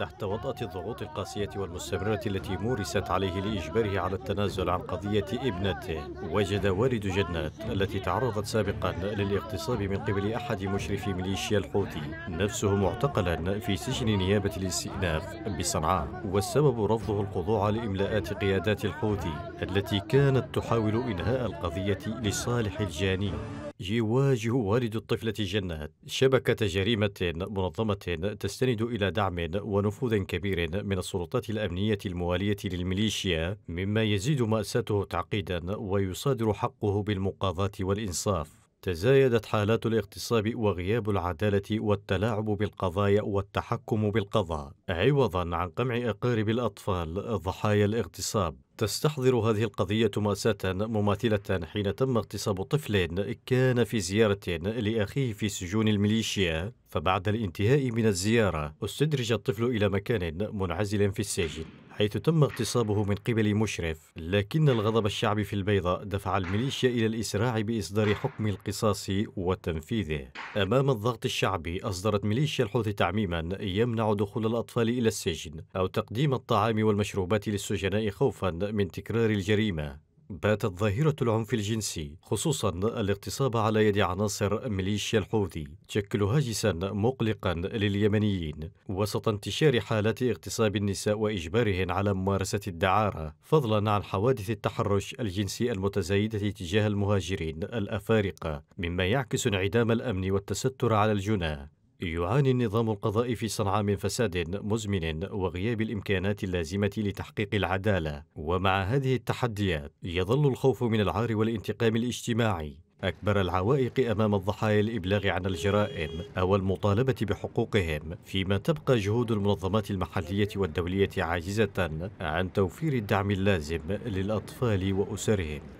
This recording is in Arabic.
تحت وطأة الضغوط القاسية والمستمرة التي مورست عليه لإجباره على التنازل عن قضية ابنته وجد والد جنات التي تعرضت سابقا للاغتصاب من قبل أحد مشرفي ميليشيا الحوثي نفسه معتقلا في سجن نيابة الاستئناف بصنعاء والسبب رفضه الخضوع لإملاءات قيادات الحوثي التي كانت تحاول إنهاء القضية لصالح الجاني يواجه والد الطفلة جنات شبكة جريمة منظمة تستند إلى دعم ونفوذ كبير من السلطات الأمنية الموالية للميليشيا مما يزيد مأساته تعقيدا ويصادر حقه بالمقاضاة والإنصاف تزايدت حالات الاغتصاب وغياب العدالة والتلاعب بالقضايا والتحكم بالقضاء عوضا عن قمع أقارب الأطفال ضحايا الاغتصاب تستحضر هذه القضية مأساة مماثلة حين تم اغتصاب طفل كان في زيارة لأخيه في سجون الميليشيا فبعد الانتهاء من الزيارة استدرج الطفل إلى مكان منعزل في السجن حيث تم اغتصابه من قبل مشرف لكن الغضب الشعبي في البيضاء دفع الميليشيا إلى الإسراع بإصدار حكم القصاص وتنفيذه أمام الضغط الشعبي أصدرت ميليشيا الحوثي تعميما يمنع دخول الأطفال إلى السجن أو تقديم الطعام والمشروبات للسجناء خوفا من تكرار الجريمة باتت ظاهرة العنف الجنسي خصوصا الاغتصاب على يد عناصر ميليشيا الحوثي تشكل هاجسا مقلقا لليمنيين وسط انتشار حالات اغتصاب النساء وإجبارهن على ممارسة الدعارة فضلا عن حوادث التحرش الجنسي المتزايدة تجاه المهاجرين الأفارقة مما يعكس انعدام الأمن والتستر على الجناه يعاني النظام القضائي في صنعاء من فساد مزمن وغياب الامكانات اللازمه لتحقيق العداله ومع هذه التحديات يظل الخوف من العار والانتقام الاجتماعي أكبر العوائق أمام الضحايا الإبلاغ عن الجرائم أو المطالبة بحقوقهم فيما تبقى جهود المنظمات المحلية والدولية عاجزة عن توفير الدعم اللازم للأطفال وأسرهم